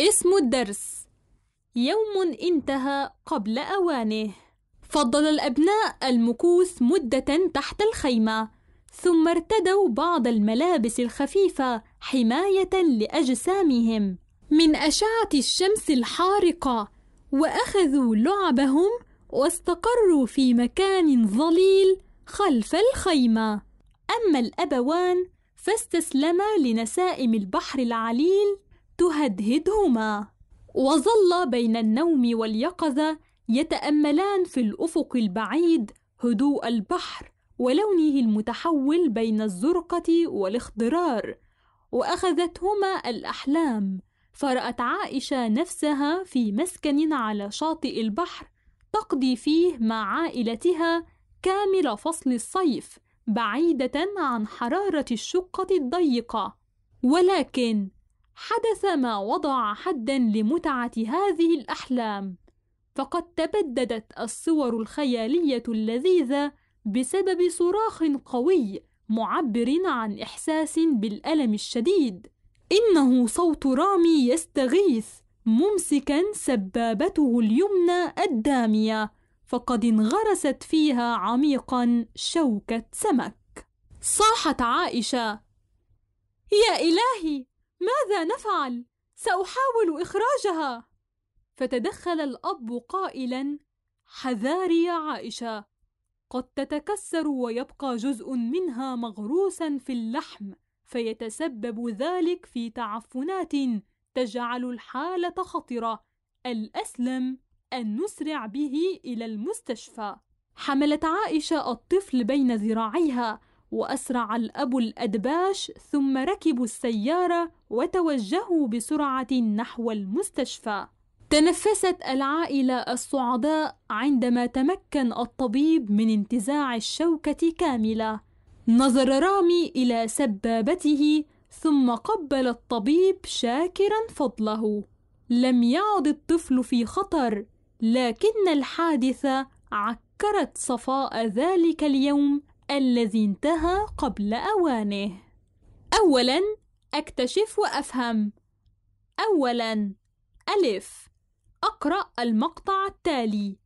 اسم الدرس يوم انتهى قبل أوانه فضل الأبناء المكوث مدة تحت الخيمة ثم ارتدوا بعض الملابس الخفيفة حماية لأجسامهم من أشعة الشمس الحارقة وأخذوا لعبهم واستقروا في مكان ظليل خلف الخيمة أما الأبوان فاستسلما لنسائم البحر العليل تهدهدهما وظل بين النوم واليقظه يتاملان في الافق البعيد هدوء البحر ولونه المتحول بين الزرقه والاخضرار واخذتهما الاحلام فرات عائشه نفسها في مسكن على شاطئ البحر تقضي فيه مع عائلتها كامل فصل الصيف بعيده عن حراره الشقه الضيقه ولكن حدث ما وضع حدا لمتعة هذه الأحلام، فقد تبددت الصور الخيالية اللذيذة بسبب صراخ قوي معبر عن إحساس بالألم الشديد. إنه صوت رامي يستغيث ممسكا سبابته اليمنى الدامية، فقد انغرست فيها عميقا شوكة سمك. صاحت عائشة: يا إلهي ماذا نفعل ساحاول اخراجها فتدخل الاب قائلا حذاري يا عائشه قد تتكسر ويبقى جزء منها مغروسا في اللحم فيتسبب ذلك في تعفنات تجعل الحاله خطره الاسلم ان نسرع به الى المستشفى حملت عائشه الطفل بين ذراعيها وأسرع الأب الأدباش ثم ركبوا السيارة وتوجهوا بسرعة نحو المستشفى. تنفست العائلة الصعداء عندما تمكن الطبيب من انتزاع الشوكة كاملة. نظر رامي إلى سبابته ثم قبل الطبيب شاكرا فضله. لم يعد الطفل في خطر، لكن الحادثة عكرت صفاء ذلك اليوم الذي انتهى قبل أوانه أولاً أكتشف وأفهم أولاً ألف أقرأ المقطع التالي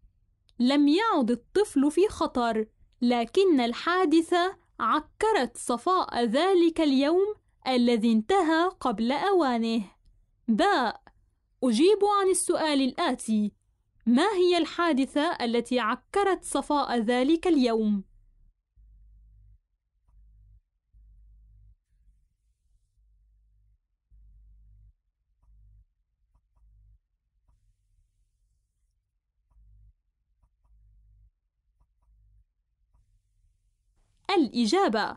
لم يعد الطفل في خطر لكن الحادثة عكرت صفاء ذلك اليوم الذي انتهى قبل أوانه باء أجيب عن السؤال الآتي ما هي الحادثة التي عكرت صفاء ذلك اليوم؟ الإجابة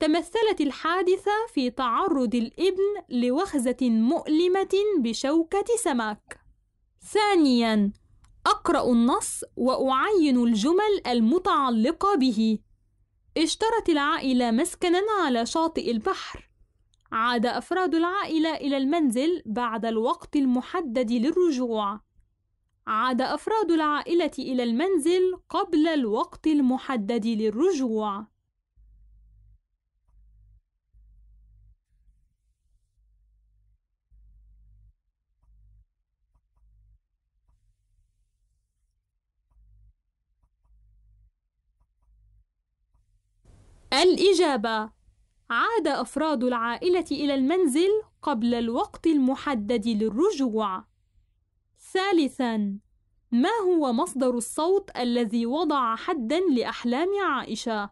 تمثلت الحادثة في تعرض الابن لوخزة مؤلمة بشوكة سمك ثانياً أقرأ النص وأعين الجمل المتعلقة به اشترت العائلة مسكنا على شاطئ البحر عاد أفراد العائلة إلى المنزل بعد الوقت المحدد للرجوع عاد أفراد العائلة إلى المنزل قبل الوقت المحدد للرجوع الإجابة عاد أفراد العائلة إلى المنزل قبل الوقت المحدد للرجوع ثالثاً ما هو مصدر الصوت الذي وضع حداً لأحلام عائشة؟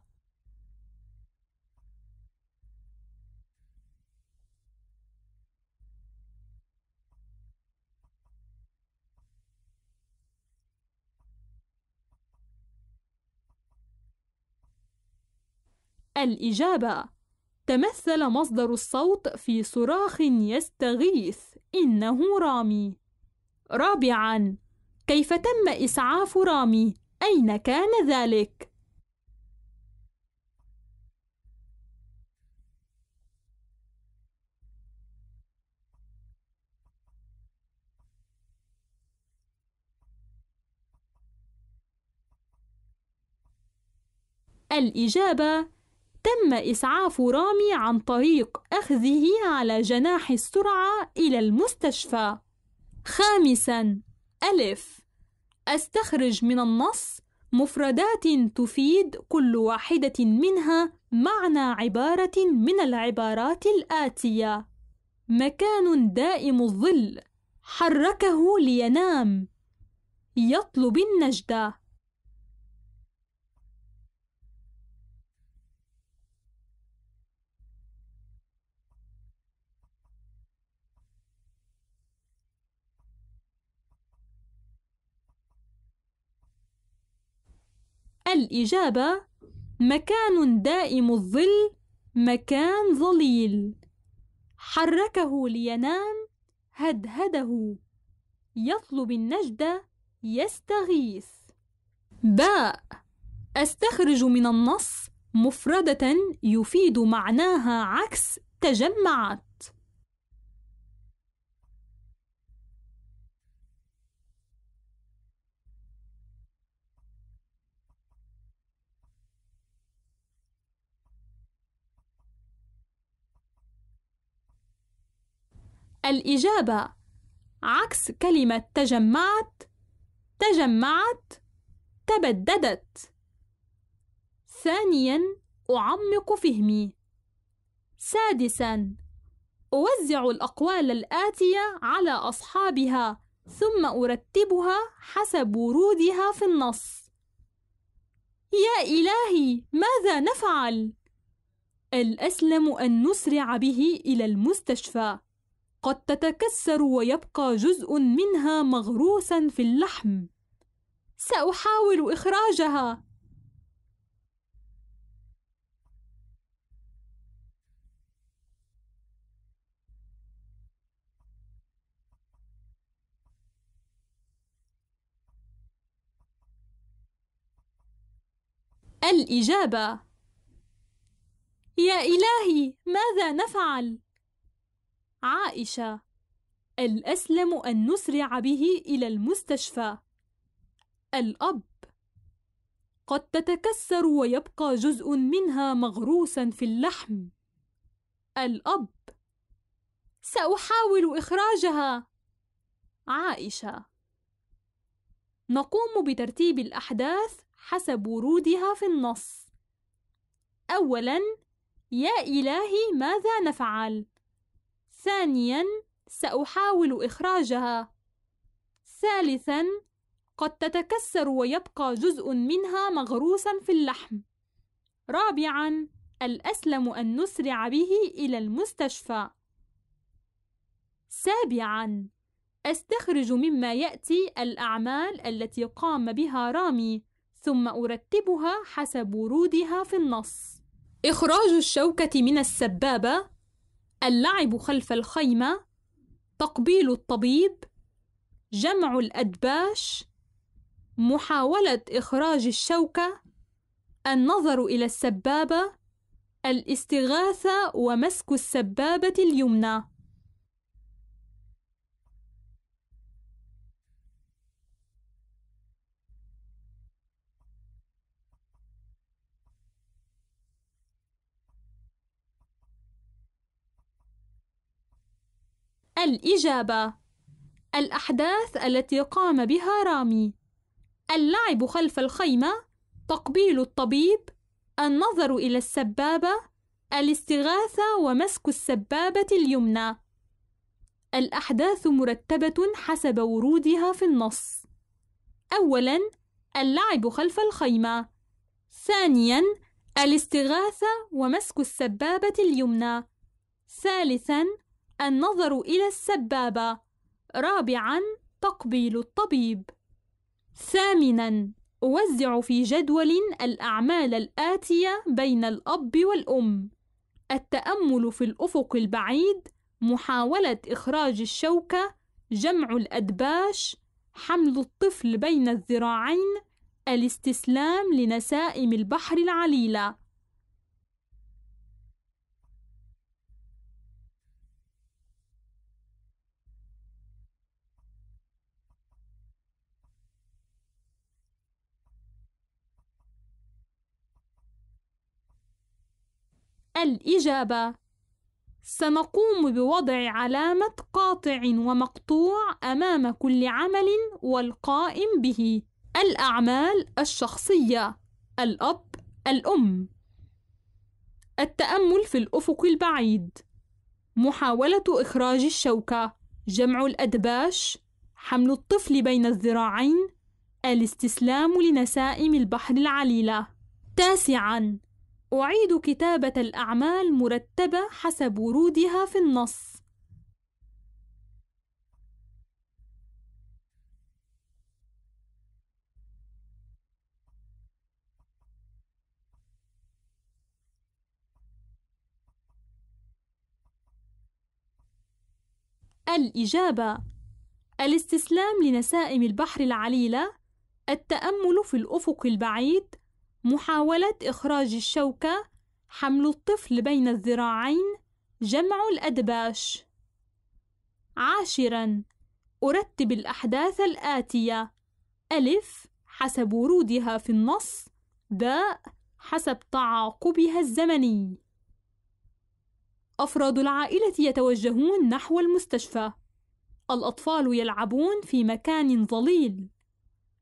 الإجابة تمثل مصدر الصوت في صراخ يستغيث إنه رامي رابعا كيف تم إسعاف رامي؟ أين كان ذلك؟ الإجابة تم إسعاف رامي عن طريق أخذه على جناح السرعة إلى المستشفى. خامساً: ألف: أستخرج من النص مفردات تفيد كل واحدة منها معنى عبارة من العبارات الآتية: مكان دائم الظل، حركه لينام، يطلب النجدة. الإجابة مكان دائم الظل مكان ظليل حركه لينام هدهده يطلب النجدة يستغيث باء أستخرج من النص مفردة يفيد معناها عكس تجمعت الإجابة عكس كلمة تجمعت تجمعت تبددت ثانيا أعمق فهمي سادسا أوزع الأقوال الآتية على أصحابها ثم أرتبها حسب ورودها في النص يا إلهي ماذا نفعل؟ الأسلم أن نسرع به إلى المستشفى قد تتكسر ويبقى جزء منها مغروسا في اللحم ساحاول اخراجها الاجابه يا الهي ماذا نفعل عائشة: الأسلم أن نسرع به إلى المستشفى. الأب: قد تتكسر ويبقى جزء منها مغروسا في اللحم. الأب: سأحاول إخراجها. عائشة: نقوم بترتيب الأحداث حسب ورودها في النص. أولاً: يا إلهي ماذا نفعل؟ ثانياً سأحاول إخراجها. ثالثاً قد تتكسر ويبقى جزء منها مغروساً في اللحم. رابعاً الأسلم أن نسرع به إلى المستشفى. سابعاً أستخرج مما يأتي الأعمال التي قام بها رامي ثم أرتبها حسب ورودها في النص. إخراج الشوكة من السبابة اللعب خلف الخيمة تقبيل الطبيب جمع الأدباش محاولة إخراج الشوكة النظر إلى السبابة الاستغاثة ومسك السبابة اليمنى الإجابة الأحداث التي قام بها رامي اللعب خلف الخيمة تقبيل الطبيب النظر إلى السبابة الاستغاثة ومسك السبابة اليمنى الأحداث مرتبة حسب ورودها في النص أولاً اللعب خلف الخيمة ثانياً الاستغاثة ومسك السبابة اليمنى ثالثاً النظر إلى السبابة رابعا تقبيل الطبيب ثامنا أوزع في جدول الأعمال الآتية بين الأب والأم التأمل في الأفق البعيد محاولة إخراج الشوكة جمع الأدباش حمل الطفل بين الذراعين الاستسلام لنسائم البحر العليلة الإجابة سنقوم بوضع علامة قاطع ومقطوع أمام كل عمل والقائم به الأعمال الشخصية الأب الأم التأمل في الأفق البعيد محاولة إخراج الشوكة جمع الأدباش حمل الطفل بين الذراعين الاستسلام لنسائم البحر العليلة تاسعاً أعيد كتابة الأعمال مرتبة حسب ورودها في النص الإجابة الاستسلام لنسائم البحر العليلة التأمل في الأفق البعيد محاولة إخراج الشوكة حمل الطفل بين الذراعين جمع الأدباش عاشرا أرتب الأحداث الآتية ألف حسب ورودها في النص داء حسب تعاقبها الزمني أفراد العائلة يتوجهون نحو المستشفى الأطفال يلعبون في مكان ظليل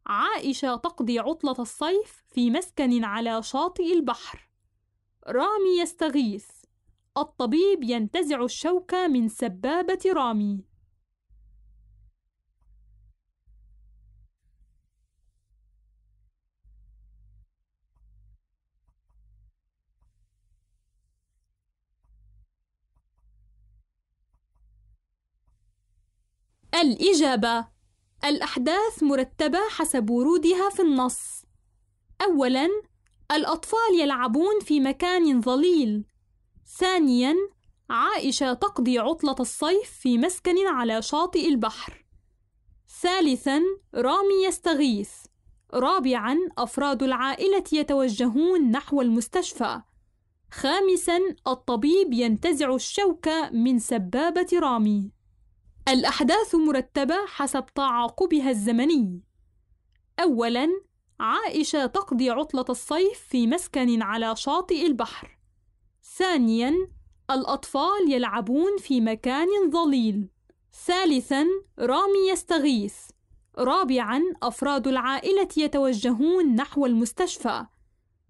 عائشة تقضي عطلة الصيف في مسكن على شاطئ البحر رامي يستغيث الطبيب ينتزع الشوكة من سبابة رامي الإجابة الأحداث مرتبة حسب ورودها في النص. أولاً، الأطفال يلعبون في مكان ظليل. ثانياً، عائشة تقضي عطلة الصيف في مسكن على شاطئ البحر. ثالثاً، رامي يستغيث. رابعاً، أفراد العائلة يتوجهون نحو المستشفى. خامساً، الطبيب ينتزع الشوكة من سبابة رامي. الأحداث مرتبة حسب تعاقبها الزمني. أولاً، عائشة تقضي عطلة الصيف في مسكن على شاطئ البحر. ثانياً، الأطفال يلعبون في مكان ظليل. ثالثاً، رامي يستغيث. رابعاً، أفراد العائلة يتوجهون نحو المستشفى.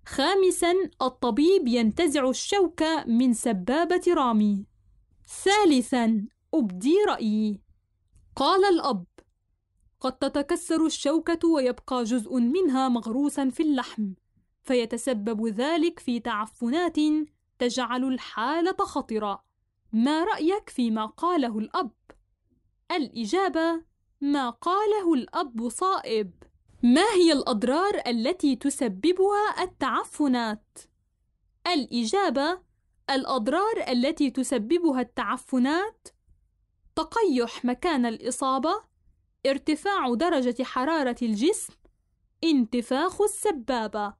خامساً، الطبيب ينتزع الشوكة من سبابة رامي. ثالثاً، أبدي رأيي. قال الأب: قد تتكسر الشوكة ويبقى جزء منها مغروسا في اللحم، فيتسبب ذلك في تعفنات تجعل الحالة خطرة. ما رأيك فيما قاله الأب؟ الإجابة: ما قاله الأب صائب. ما هي الأضرار التي تسببها التعفنات؟ الإجابة: الأضرار التي تسببها التعفنات تقيح مكان الإصابة ارتفاع درجة حرارة الجسم انتفاخ السبابة